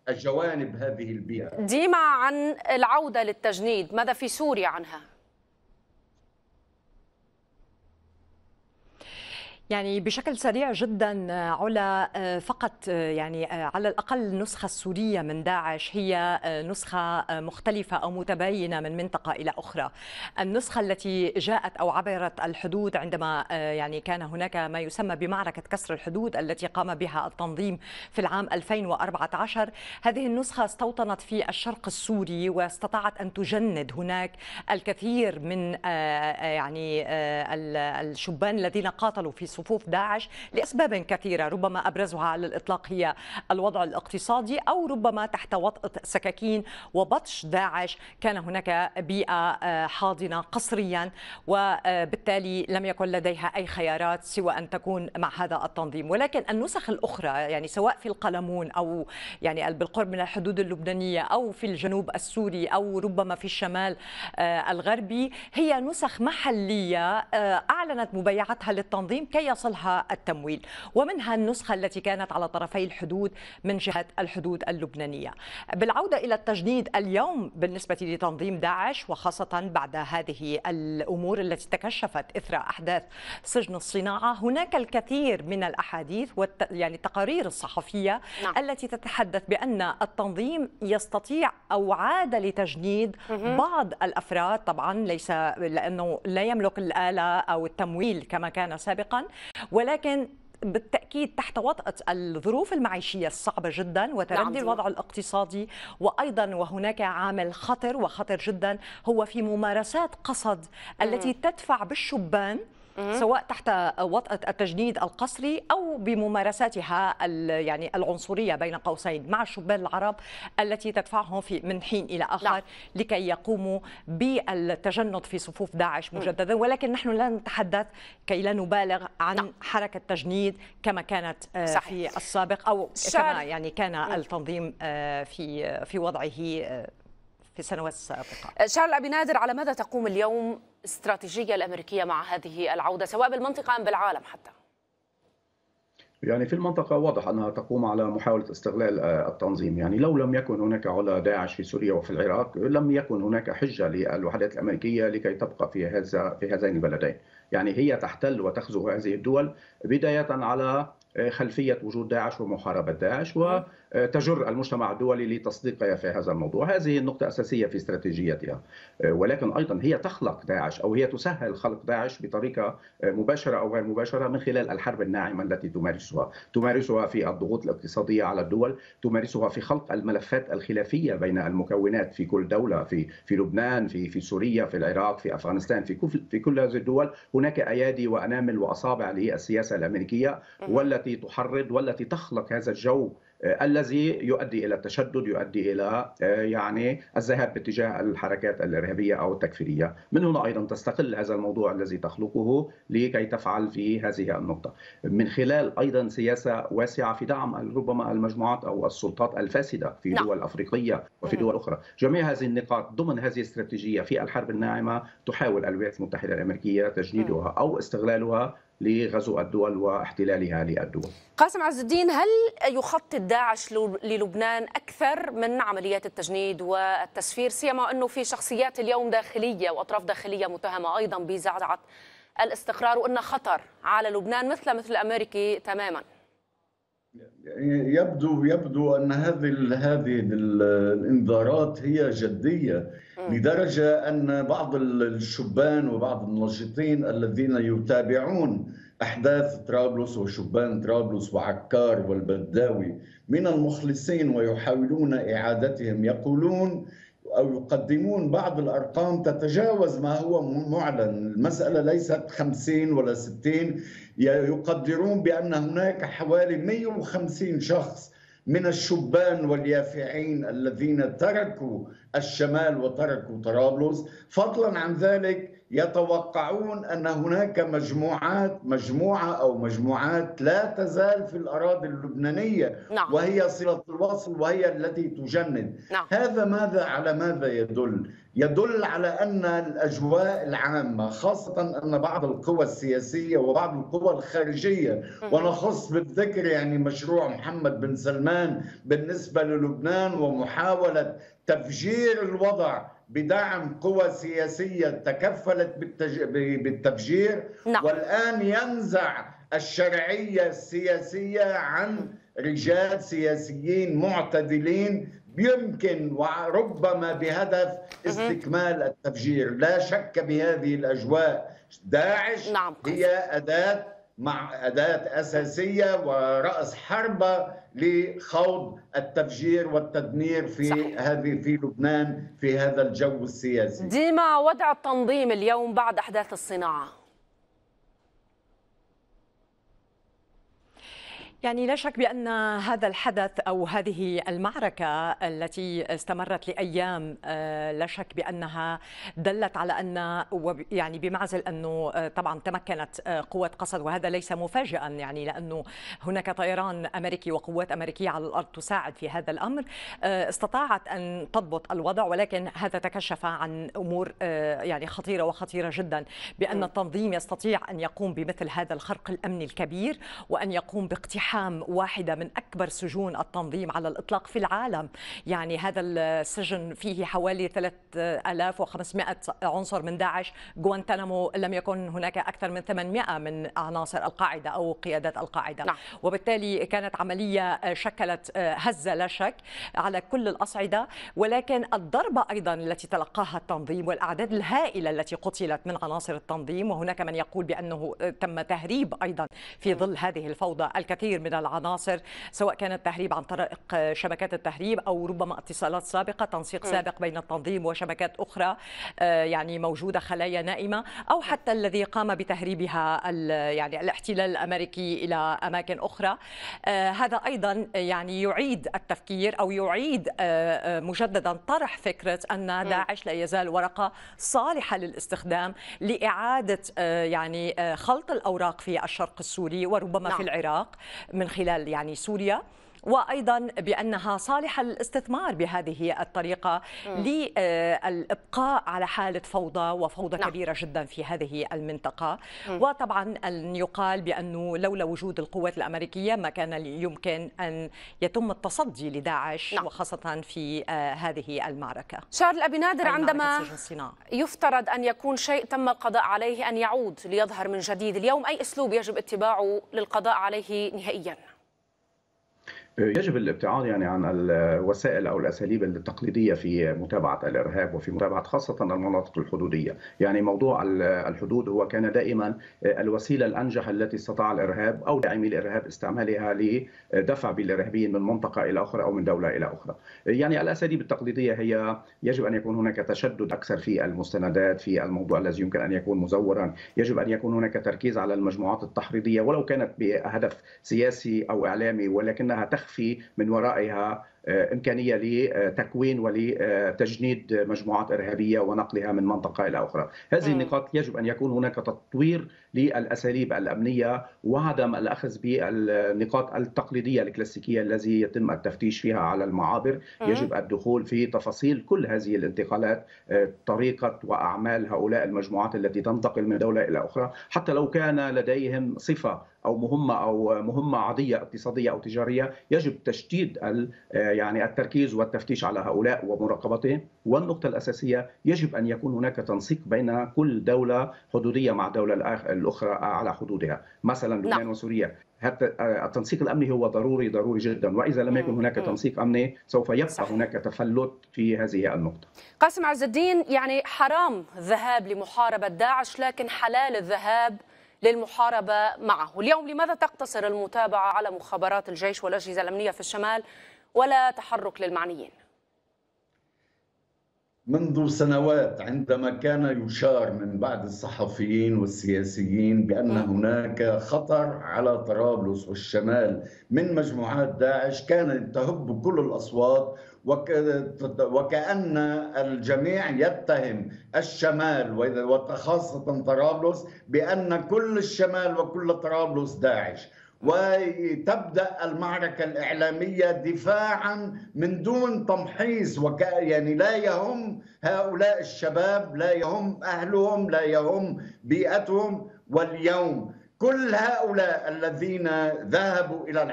الجوانب هذه البيئة ديما عن العودة للتجنيد ماذا في سوريا عنها؟ يعني بشكل سريع جدا آه، علا آه، فقط آه، يعني على الاقل النسخه السوريه من داعش هي نسخه مختلفه او متباينه من منطقه الى اخرى. النسخه التي جاءت او عبرت الحدود عندما يعني كان هناك ما يسمى بمعركه كسر الحدود التي قام بها التنظيم في العام 2014 هذه النسخه استوطنت في الشرق السوري واستطاعت ان تجند هناك الكثير من يعني الشبان الذين قاتلوا في سوريا صفوف داعش لأسباب كثيرة ربما أبرزها على الإطلاق هي الوضع الاقتصادي أو ربما تحت وطأة سكاكين وبطش داعش كان هناك بيئة آه، حاضنة قصريا وبالتالي لم يكن لديها أي خيارات سوى أن تكون مع هذا التنظيم ولكن النسخ الأخرى يعني سواء في القلمون أو يعني بالقرب من الحدود اللبنانية أو في الجنوب السوري أو ربما في الشمال آه، الغربي هي نسخ محلية آه، أعلنت مبايعتها للتنظيم كي لكي يصلها التمويل ومنها النسخة التي كانت على طرفي الحدود من جهة الحدود اللبنانية بالعودة إلى التجديد اليوم بالنسبة لتنظيم داعش وخاصة بعد هذه الأمور التي تكشفت إثر أحداث سجن الصناعة هناك الكثير من الأحاديث يعني التقارير الصحفية نعم. التي تتحدث بأن التنظيم يستطيع أو عاد لتجنيد بعض الأفراد طبعا ليس لأنه لا يملك الآلة أو التمويل كما كان سابقا ولكن بالتاكيد تحت وطاه الظروف المعيشيه الصعبه جدا وتردي نعم، الوضع الاقتصادي وايضا وهناك عامل خطر وخطر جدا هو في ممارسات قصد التي تدفع بالشبان سواء تحت وطأة التجنيد القسري أو بممارساتها يعني العنصرية بين قوسين مع الشبان العرب التي تدفعهم في من حين إلى آخر لا. نعم. لكي يقوموا بالتجند في صفوف داعش مجددا ولكن نحن لا نتحدث كي لا نبالغ عن لا. نعم. حركة تجنيد كما كانت آه، صحيح. في السابق أو كما يعني كان التنظيم آه، في في وضعه آه، في السنوات السابقة شارل أبي نادر على ماذا تقوم اليوم استراتيجية الأمريكية مع هذه العودة سواء بالمنطقة أم بالعالم حتى يعني في المنطقة واضح أنها تقوم على محاولة استغلال آه، التنظيم يعني لو لم يكن هناك على داعش في سوريا وفي العراق لم يكن هناك حجة للوحدات الأمريكية لكي تبقى في هذا في هذين البلدين يعني هي تحتل وتخزو هذه الدول بداية على آه، خلفية وجود داعش ومحاربة داعش و آه، تجر المجتمع الدولي لتصديقها في هذا الموضوع هذه النقطة أساسية في استراتيجيتها آه، ولكن أيضا هي تخلق داعش أو هي تسهل خلق داعش بطريقة آه، مباشرة أو غير مباشرة من خلال الحرب الناعمة التي تمارسها تمارسها في الضغوط الاقتصادية على الدول تمارسها في خلق الملفات الخلافية بين المكونات في كل دولة في في لبنان في في سوريا في العراق في أفغانستان في كل في كل هذه الدول هناك أيادي وأنامل وأصابع للسياسة الأمريكية والتي تحرض والتي تخلق هذا الجو الذي يؤدي الى التشدد يؤدي الى آه، يعني الذهاب باتجاه الحركات الارهابيه او التكفيريه من هنا ايضا تستقل هذا الموضوع الذي تخلقه لكي تفعل في هذه النقطه من خلال ايضا سياسه واسعه في دعم ربما المجموعات او السلطات الفاسده في نعم. دول افريقيه وفي دول اخرى جميع هذه النقاط ضمن هذه الاستراتيجيه في الحرب الناعمه تحاول الولايات المتحده الامريكيه تجنيدها او استغلالها لغزو الدول واحتلالها للدول قاسم عز الدين هل يخطط داعش للبنان أكثر من عمليات التجنيد والتسفير سيما أنه في شخصيات اليوم داخلية وأطراف داخلية متهمة أيضا بزعزعة الاستقرار وأن خطر على لبنان مثل مثل الأمريكي تماماً يبدو يبدو ان هذه هذه الانذارات هي جديه لدرجه ان بعض الشبان وبعض الناشطين الذين يتابعون احداث طرابلس وشبان طرابلس وعكار والبداوي من المخلصين ويحاولون اعادتهم يقولون أو يقدمون بعض الأرقام تتجاوز ما هو معلن المسألة ليست 50 ولا 60 يقدرون بأن هناك حوالي 150 شخص من الشبان واليافعين الذين تركوا الشمال وتركوا طرابلس فضلا عن ذلك يتوقعون ان هناك مجموعات مجموعه او مجموعات لا تزال في الاراضي اللبنانيه نعم. وهي صله الوصل وهي التي تجند نعم. هذا ماذا على ماذا يدل يدل على ان الاجواء العامه خاصه ان بعض القوى السياسيه وبعض القوى الخارجيه ونخص بالذكر يعني مشروع محمد بن سلمان بالنسبه للبنان ومحاوله تفجير الوضع بدعم قوى سياسية تكفلت بالتج... بالتفجير نعم. والآن ينزع الشرعية السياسية عن رجال سياسيين معتدلين يمكن وربما بهدف استكمال التفجير لا شك بهذه الأجواء داعش نعم. هي أداة مع أداة أساسية ورأس حربة لخوض التفجير والتدمير في صحيح. هذه في لبنان في هذا الجو السياسي ديما وضع التنظيم اليوم بعد أحداث الصناعة يعني لا شك بأن هذا الحدث أو هذه المعركة التي استمرت لأيام آه، لا شك بأنها دلت على أن يعني بمعزل أنه آه، طبعا تمكنت آه، قوة قصد وهذا ليس مفاجئا يعني لأنه هناك طيران أمريكي وقوات أمريكية على الأرض تساعد في هذا الأمر استطاعت أن تضبط الوضع ولكن هذا تكشف عن أمور يعني خطيرة وخطيرة جدا بأن التنظيم يستطيع أن يقوم بمثل هذا الخرق الأمني الكبير وأن يقوم باقتحام أحام واحدة من أكبر سجون التنظيم على الإطلاق في العالم يعني هذا السجن فيه حوالي 3500 عنصر من داعش غوانتانامو لم يكن هناك أكثر من 800 من عناصر القاعدة أو قيادات القاعدة نعم. وبالتالي كانت عملية شكلت هزة لا شك على كل الأصعدة ولكن الضربة أيضا التي تلقاها التنظيم والأعداد الهائلة التي قتلت من عناصر التنظيم وهناك من يقول بأنه تم تهريب أيضا في نعم. ظل هذه الفوضى الكثير من العناصر سواء كان التهريب عن طريق آه، شبكات التهريب او ربما اتصالات سابقه تنسيق سابق بين التنظيم وشبكات اخرى آه، يعني موجوده خلايا نائمه او حتى الذي قام بتهريبها يعني الاحتلال الامريكي الى اماكن اخرى آه، هذا ايضا يعني يعيد التفكير او يعيد مجددا طرح فكره ان داعش لا يزال ورقه صالحه للاستخدام لاعاده يعني خلط الاوراق في الشرق السوري وربما نعم. في العراق من خلال يعني سوريا وأيضا بأنها صالحة للاستثمار بهذه الطريقة للإبقاء على حالة فوضى وفوضى نعم. كبيرة جدا في هذه المنطقة م. وطبعا أن يقال بأنه لولا وجود القوات الأمريكية ما كان يمكن أن يتم التصدي لداعش نعم. وخاصة في آه، هذه المعركة شارل أبي نادر عندما يفترض أن يكون شيء تم القضاء عليه أن يعود ليظهر من جديد اليوم أي أسلوب يجب اتباعه للقضاء عليه نهائياً يجب الابتعاد يعني عن الوسائل او الاساليب التقليديه في متابعه الارهاب وفي متابعه خاصه المناطق الحدوديه، يعني موضوع الحدود هو كان دائما الوسيله الانجح التي استطاع الارهاب او داعمي الارهاب استعمالها لدفع بالارهابيين من منطقه الى اخرى او من دوله الى اخرى. يعني الاساليب التقليديه هي يجب ان يكون هناك تشدد اكثر في المستندات في الموضوع الذي يمكن ان يكون مزورا، يجب ان يكون هناك تركيز على المجموعات التحريضيه ولو كانت بهدف سياسي او اعلامي ولكنها تخفي من ورائها آه، امكانيه لتكوين ولتجنيد مجموعات ارهابيه ونقلها من منطقه الى اخرى. هذه النقاط يجب ان يكون هناك تطوير للاساليب الامنيه وعدم الاخذ بالنقاط التقليديه الكلاسيكيه التي يتم التفتيش فيها على المعابر، يجب الدخول في تفاصيل كل هذه الانتقالات آه، طريقه واعمال هؤلاء المجموعات التي تنتقل من دوله الى اخرى، حتى لو كان لديهم صفه او مهمه او مهمه عاديه اقتصاديه او تجاريه، يجب تشديد ال آه، يعني التركيز والتفتيش على هؤلاء ومراقبتهم والنقطة الأساسية يجب أن يكون هناك تنسيق بين كل دولة حدودية مع الدولة الأخرى على حدودها مثلا نعم. لبنان وسوريا حتى آه، التنسيق الامني هو ضروري ضروري جدا واذا لم يكن هناك تنسيق امني سوف يبقى صحيح. هناك تفلت في هذه النقطه قاسم عز الدين يعني حرام ذهاب لمحاربه داعش لكن حلال الذهاب للمحاربه معه اليوم لماذا تقتصر المتابعه على مخابرات الجيش والاجهزه الامنيه في الشمال ولا تحرك للمعنيين منذ سنوات عندما كان يشار من بعض الصحفيين والسياسيين بان نعم. هناك خطر على طرابلس والشمال من مجموعات داعش كانت تهب كل الاصوات وكأن الجميع يتهم الشمال وخاصة طرابلس بأن كل الشمال وكل طرابلس داعش وتبدا المعركه الاعلاميه دفاعا من دون تمحيص وك يعني لا يهم هؤلاء الشباب لا يهم اهلهم لا يهم بيئتهم واليوم كل هؤلاء الذين ذهبوا الى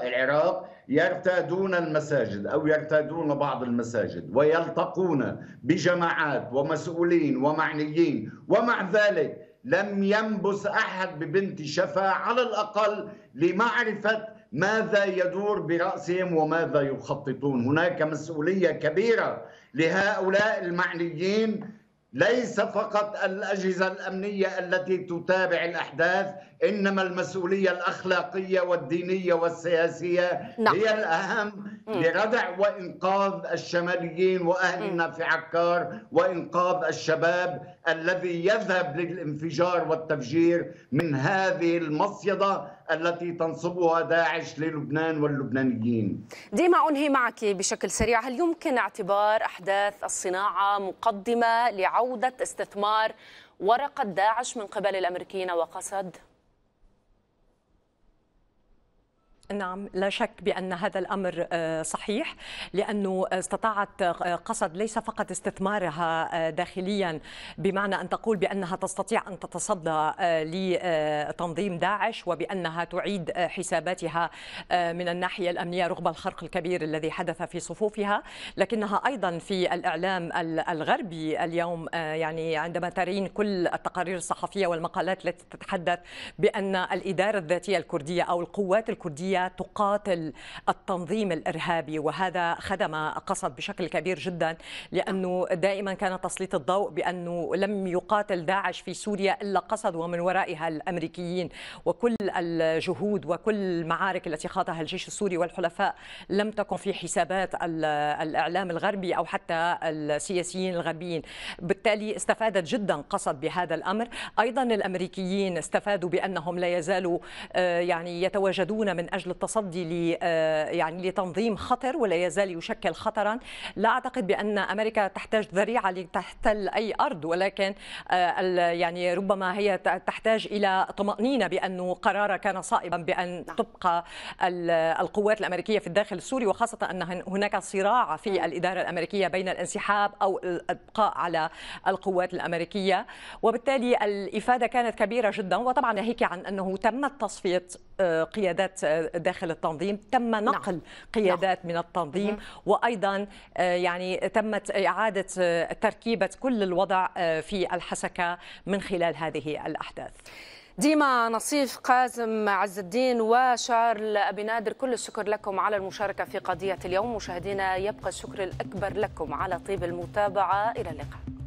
العراق يرتادون المساجد او يرتادون بعض المساجد ويلتقون بجماعات ومسؤولين ومعنيين ومع ذلك لم ينبس أحد ببنت شفا على الأقل لمعرفة ماذا يدور برأسهم وماذا يخططون هناك مسؤولية كبيرة لهؤلاء المعنيين ليس فقط الاجهزه الامنيه التي تتابع الاحداث انما المسؤوليه الاخلاقيه والدينيه والسياسيه نعم. هي الاهم لردع وانقاذ الشماليين واهلنا في عكار وانقاذ الشباب الذي يذهب للانفجار والتفجير من هذه المصيده التي تنصبها داعش للبنان واللبنانيين ديما أنهي معك بشكل سريع هل يمكن اعتبار أحداث الصناعة مقدمة لعودة استثمار ورقة داعش من قبل الأمريكيين وقسد؟ نعم لا شك بأن هذا الأمر آه، صحيح لأنه استطاعت آه، قصد ليس فقط استثمارها آه، داخليا بمعنى أن تقول بأنها تستطيع أن تتصدى لتنظيم داعش وبأنها تعيد حساباتها من الناحية الأمنية رغم الخرق الكبير الذي حدث في صفوفها لكنها أيضا في الإعلام الغربي اليوم يعني عندما ترين كل التقارير الصحفية والمقالات التي تتحدث بأن الإدارة الذاتية الكردية أو القوات الكردية تقاتل التنظيم الإرهابي وهذا خدم قصد بشكل كبير جدا لأنه دائما كان تسليط الضوء بأنه لم يقاتل داعش في سوريا إلا قصد ومن ورائها الأمريكيين وكل الجهود وكل المعارك التي خاضها الجيش السوري والحلفاء لم تكن في حسابات الإعلام الغربي أو حتى السياسيين الغربيين بالتالي استفادت جدا قصد بهذا الأمر أيضا الأمريكيين استفادوا بأنهم لا يزالوا آه، يعني يتواجدون من أجل اجل للتصدي ل آه، يعني لتنظيم خطر ولا يزال يشكل خطرا لا اعتقد بان امريكا تحتاج ذريعه لتحتل اي ارض ولكن آه، يعني ربما هي تحتاج الى طمانينه بانه قرارها كان صائبا بان نعم. تبقى القوات الامريكيه في الداخل السوري وخاصه ان هناك صراع في نعم. الاداره الامريكيه بين الانسحاب او الابقاء على القوات الامريكيه وبالتالي الافاده كانت كبيره جدا وطبعا ناهيك عن انه تمت تصفيه آه، قيادات داخل التنظيم تم نعم. نقل نعم. قيادات نعم. من التنظيم مم. وايضا آه، يعني تمت اعاده آه، تركيبه كل الوضع آه، في الحسكه من خلال هذه الاحداث ديما نصيف قاسم عز الدين وشارل أبي نادر كل الشكر لكم على المشاركة في قضية اليوم مشاهدينا يبقى الشكر الأكبر لكم على طيب المتابعة إلى اللقاء